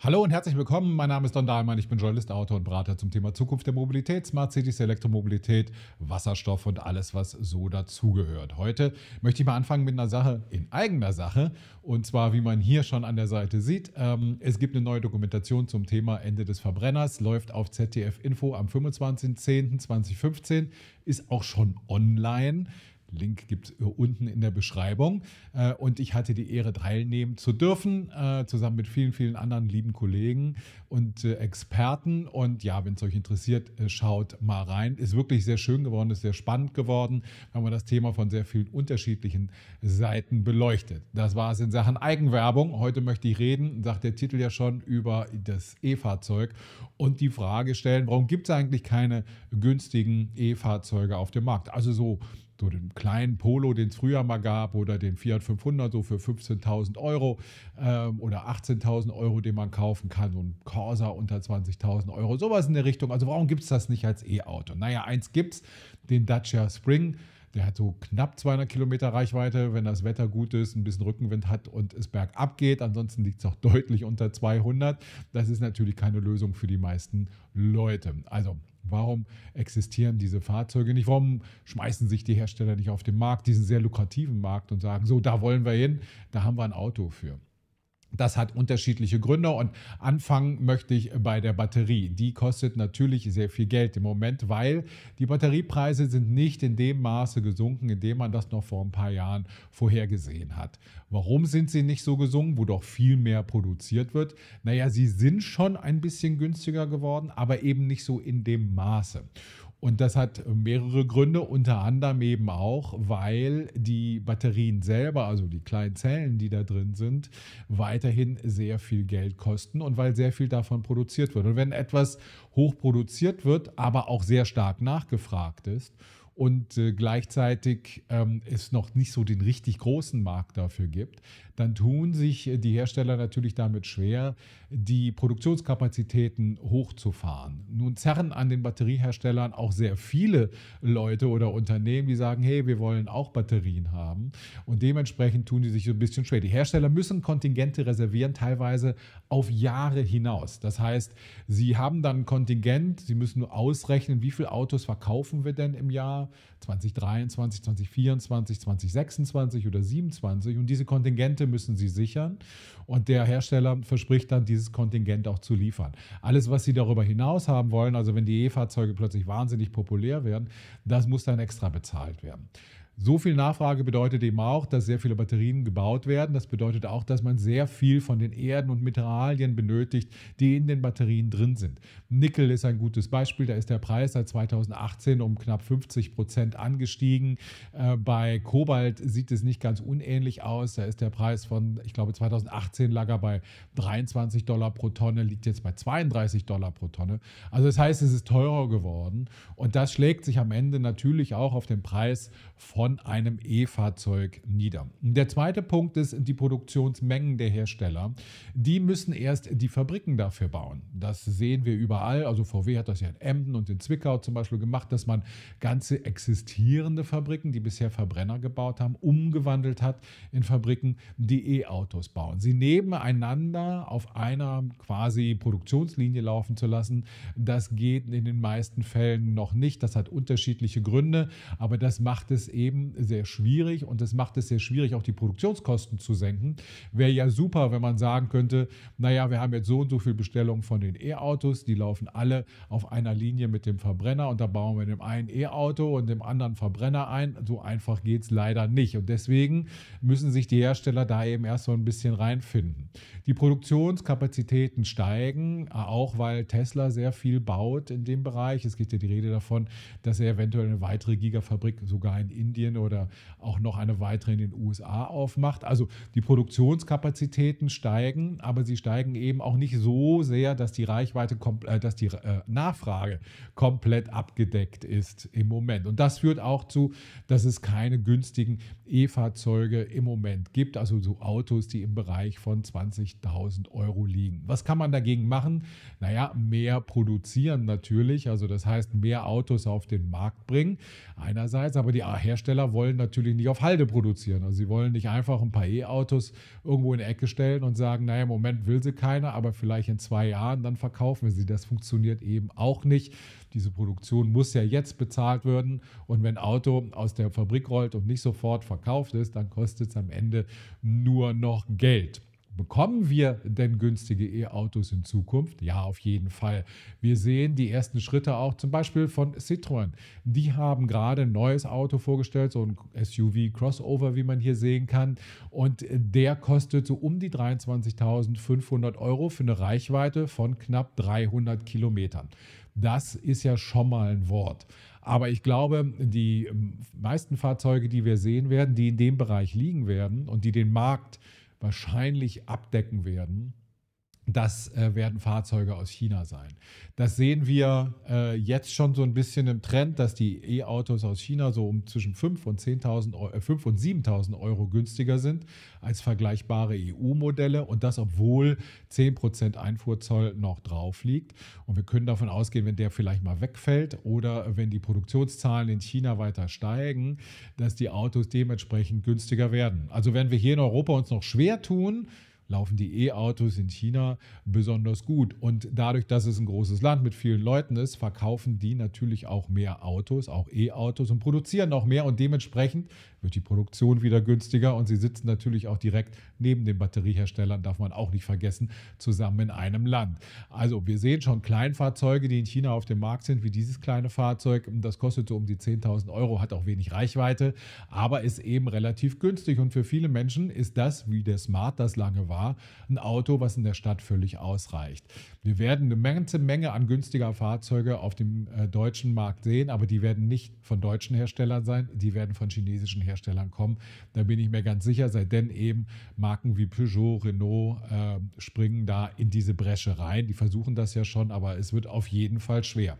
Hallo und herzlich willkommen. Mein Name ist Don Dahlmann. Ich bin Journalist, Autor und Berater zum Thema Zukunft der Mobilität, Smart Cities, Elektromobilität, Wasserstoff und alles, was so dazugehört. Heute möchte ich mal anfangen mit einer Sache in eigener Sache. Und zwar, wie man hier schon an der Seite sieht, ähm, es gibt eine neue Dokumentation zum Thema Ende des Verbrenners, läuft auf ZDF Info am 25.10.2015, ist auch schon online. Link gibt es äh, unten in der Beschreibung. Äh, und ich hatte die Ehre, teilnehmen zu dürfen, äh, zusammen mit vielen, vielen anderen lieben Kollegen und Experten. Und ja, wenn es euch interessiert, schaut mal rein. Ist wirklich sehr schön geworden, ist sehr spannend geworden, weil man das Thema von sehr vielen unterschiedlichen Seiten beleuchtet. Das war es in Sachen Eigenwerbung. Heute möchte ich reden, sagt der Titel ja schon, über das E-Fahrzeug und die Frage stellen, warum gibt es eigentlich keine günstigen E-Fahrzeuge auf dem Markt? Also so so den kleinen Polo, den es früher mal gab, oder den Fiat 500 so für 15.000 Euro ähm, oder 18.000 Euro, den man kaufen kann, so ein Corsa unter 20.000 Euro, sowas in der Richtung. Also warum gibt es das nicht als E-Auto? Naja, eins gibt es, den Dacia Spring. Der hat so knapp 200 Kilometer Reichweite, wenn das Wetter gut ist, ein bisschen Rückenwind hat und es bergab geht. Ansonsten liegt es auch deutlich unter 200. Das ist natürlich keine Lösung für die meisten Leute. Also Warum existieren diese Fahrzeuge nicht? Warum schmeißen sich die Hersteller nicht auf den Markt, diesen sehr lukrativen Markt und sagen, so, da wollen wir hin, da haben wir ein Auto für. Das hat unterschiedliche Gründe und anfangen möchte ich bei der Batterie. Die kostet natürlich sehr viel Geld im Moment, weil die Batteriepreise sind nicht in dem Maße gesunken, in dem man das noch vor ein paar Jahren vorhergesehen hat. Warum sind sie nicht so gesunken, wo doch viel mehr produziert wird? Naja, sie sind schon ein bisschen günstiger geworden, aber eben nicht so in dem Maße. Und das hat mehrere Gründe, unter anderem eben auch, weil die Batterien selber, also die kleinen Zellen, die da drin sind, weiterhin sehr viel Geld kosten und weil sehr viel davon produziert wird. Und wenn etwas hoch produziert wird, aber auch sehr stark nachgefragt ist und äh, gleichzeitig ähm, es noch nicht so den richtig großen Markt dafür gibt, dann tun sich äh, die Hersteller natürlich damit schwer, die Produktionskapazitäten hochzufahren. Nun zerren an den Batterieherstellern auch sehr viele Leute oder Unternehmen, die sagen, hey, wir wollen auch Batterien haben. Und dementsprechend tun die sich so ein bisschen schwer. Die Hersteller müssen Kontingente reservieren, teilweise auf Jahre hinaus. Das heißt, sie haben dann ein Kontingent, sie müssen nur ausrechnen, wie viele Autos verkaufen wir denn im Jahr 2023, 2024, 2026 oder 2027. Und diese Kontingente müssen sie sichern und der Hersteller verspricht dann, dieses Kontingent auch zu liefern. Alles, was sie darüber hinaus haben wollen, also wenn die E-Fahrzeuge plötzlich wahnsinnig populär werden, das muss dann extra bezahlt werden. So viel Nachfrage bedeutet eben auch, dass sehr viele Batterien gebaut werden. Das bedeutet auch, dass man sehr viel von den Erden und Mineralien benötigt, die in den Batterien drin sind. Nickel ist ein gutes Beispiel. Da ist der Preis seit 2018 um knapp 50 Prozent angestiegen. Äh, bei Kobalt sieht es nicht ganz unähnlich aus. Da ist der Preis von, ich glaube, 2018 lag er bei 23 Dollar pro Tonne, liegt jetzt bei 32 Dollar pro Tonne. Also das heißt, es ist teurer geworden. Und das schlägt sich am Ende natürlich auch auf den Preis von von einem E-Fahrzeug nieder. Der zweite Punkt ist die Produktionsmengen der Hersteller. Die müssen erst die Fabriken dafür bauen. Das sehen wir überall. Also VW hat das ja in Emden und in Zwickau zum Beispiel gemacht, dass man ganze existierende Fabriken, die bisher Verbrenner gebaut haben, umgewandelt hat in Fabriken, die E-Autos bauen. Sie nebeneinander auf einer quasi Produktionslinie laufen zu lassen, das geht in den meisten Fällen noch nicht. Das hat unterschiedliche Gründe, aber das macht es eben Unternehmen sehr schwierig und es macht es sehr schwierig, auch die Produktionskosten zu senken. Wäre ja super, wenn man sagen könnte, naja, wir haben jetzt so und so viele Bestellungen von den E-Autos, die laufen alle auf einer Linie mit dem Verbrenner und da bauen wir dem einen E-Auto und dem anderen Verbrenner ein. So einfach geht es leider nicht und deswegen müssen sich die Hersteller da eben erst so ein bisschen reinfinden. Die Produktionskapazitäten steigen, auch weil Tesla sehr viel baut in dem Bereich. Es geht ja die Rede davon, dass er eventuell eine weitere Gigafabrik sogar in Indien Indien oder auch noch eine weitere in den USA aufmacht. Also die Produktionskapazitäten steigen, aber sie steigen eben auch nicht so sehr, dass die Reichweite, äh, dass die äh, Nachfrage komplett abgedeckt ist im Moment. Und das führt auch zu, dass es keine günstigen E-Fahrzeuge im Moment gibt, also so Autos, die im Bereich von 20.000 Euro liegen. Was kann man dagegen machen? Naja, mehr produzieren natürlich, also das heißt mehr Autos auf den Markt bringen einerseits, aber die Hersteller Hersteller wollen natürlich nicht auf Halde produzieren. Also sie wollen nicht einfach ein paar E-Autos irgendwo in die Ecke stellen und sagen, naja, im Moment will sie keiner, aber vielleicht in zwei Jahren, dann verkaufen wir sie. Das funktioniert eben auch nicht. Diese Produktion muss ja jetzt bezahlt werden. Und wenn Auto aus der Fabrik rollt und nicht sofort verkauft ist, dann kostet es am Ende nur noch Geld. Bekommen wir denn günstige E-Autos in Zukunft? Ja, auf jeden Fall. Wir sehen die ersten Schritte auch zum Beispiel von Citroën. Die haben gerade ein neues Auto vorgestellt, so ein SUV-Crossover, wie man hier sehen kann. Und der kostet so um die 23.500 Euro für eine Reichweite von knapp 300 Kilometern. Das ist ja schon mal ein Wort. Aber ich glaube, die ähm, meisten Fahrzeuge, die wir sehen werden, die in dem Bereich liegen werden und die den Markt äh, wahrscheinlich abdecken werden das äh, werden Fahrzeuge aus China sein. Das sehen wir äh, jetzt schon so ein bisschen im Trend, dass die E-Autos aus China so um zwischen 5 und, äh, und 7.000 Euro günstiger sind als vergleichbare EU-Modelle und das, obwohl 10% Einfuhrzoll noch drauf liegt. Und wir können davon ausgehen, wenn der vielleicht mal wegfällt oder wenn die Produktionszahlen in China weiter steigen, dass die Autos dementsprechend günstiger werden. Also werden wir hier in Europa uns noch schwer tun, laufen die E-Autos in China besonders gut. Und dadurch, dass es ein großes Land mit vielen Leuten ist, verkaufen die natürlich auch mehr Autos, auch E-Autos und produzieren noch mehr. Und dementsprechend wird die Produktion wieder günstiger. Und sie sitzen natürlich auch direkt neben den Batterieherstellern, darf man auch nicht vergessen, zusammen in einem Land. Also wir sehen schon Kleinfahrzeuge, die in China auf dem Markt sind, wie dieses kleine Fahrzeug. Das kostet so um die 10.000 Euro, hat auch wenig Reichweite, aber ist eben relativ günstig. Und für viele Menschen ist das, wie der Smart das lange war, war, ein Auto, was in der Stadt völlig ausreicht. Wir werden eine ganze Menge an günstiger Fahrzeuge auf dem äh, deutschen Markt sehen, aber die werden nicht von deutschen Herstellern sein, die werden von chinesischen Herstellern kommen. Da bin ich mir ganz sicher, sei denn eben Marken wie Peugeot, Renault äh, springen da in diese Bresche rein. Die versuchen das ja schon, aber es wird auf jeden Fall schwer.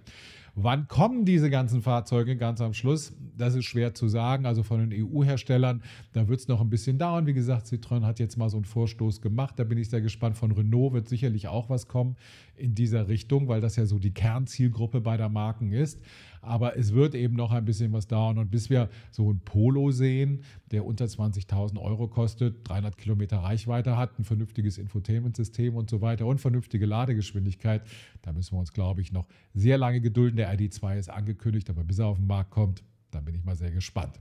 Wann kommen diese ganzen Fahrzeuge ganz am Schluss? Das ist schwer zu sagen. Also von den EU-Herstellern, da wird es noch ein bisschen dauern. Wie gesagt, Citroën hat jetzt mal so einen Vorstoß gemacht. Da bin ich sehr gespannt. Von Renault wird sicherlich auch was kommen in dieser Richtung, weil das ja so die Kernzielgruppe beider Marken ist. Aber es wird eben noch ein bisschen was dauern. Und bis wir so ein Polo sehen, der unter 20.000 Euro kostet, 300 Kilometer Reichweite hat, ein vernünftiges Infotainment-System und so weiter und vernünftige Ladegeschwindigkeit, da müssen wir uns, glaube ich, noch sehr lange gedulden. Der ID2 ist angekündigt, aber bis er auf den Markt kommt, dann bin ich mal sehr gespannt.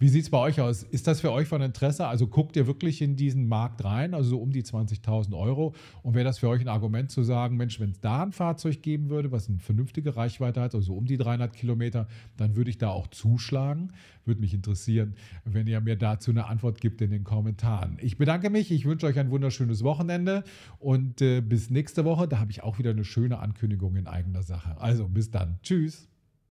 Wie sieht es bei euch aus? Ist das für euch von Interesse? Also guckt ihr wirklich in diesen Markt rein, also so um die 20.000 Euro? Und wäre das für euch ein Argument zu sagen, Mensch, wenn es da ein Fahrzeug geben würde, was eine vernünftige Reichweite hat, also so um die 300 Kilometer, dann würde ich da auch zuschlagen? Würde mich interessieren, wenn ihr mir dazu eine Antwort gibt in den Kommentaren. Ich bedanke mich, ich wünsche euch ein wunderschönes Wochenende und äh, bis nächste Woche. Da habe ich auch wieder eine schöne Ankündigung in eigener Sache. Also bis dann. Tschüss.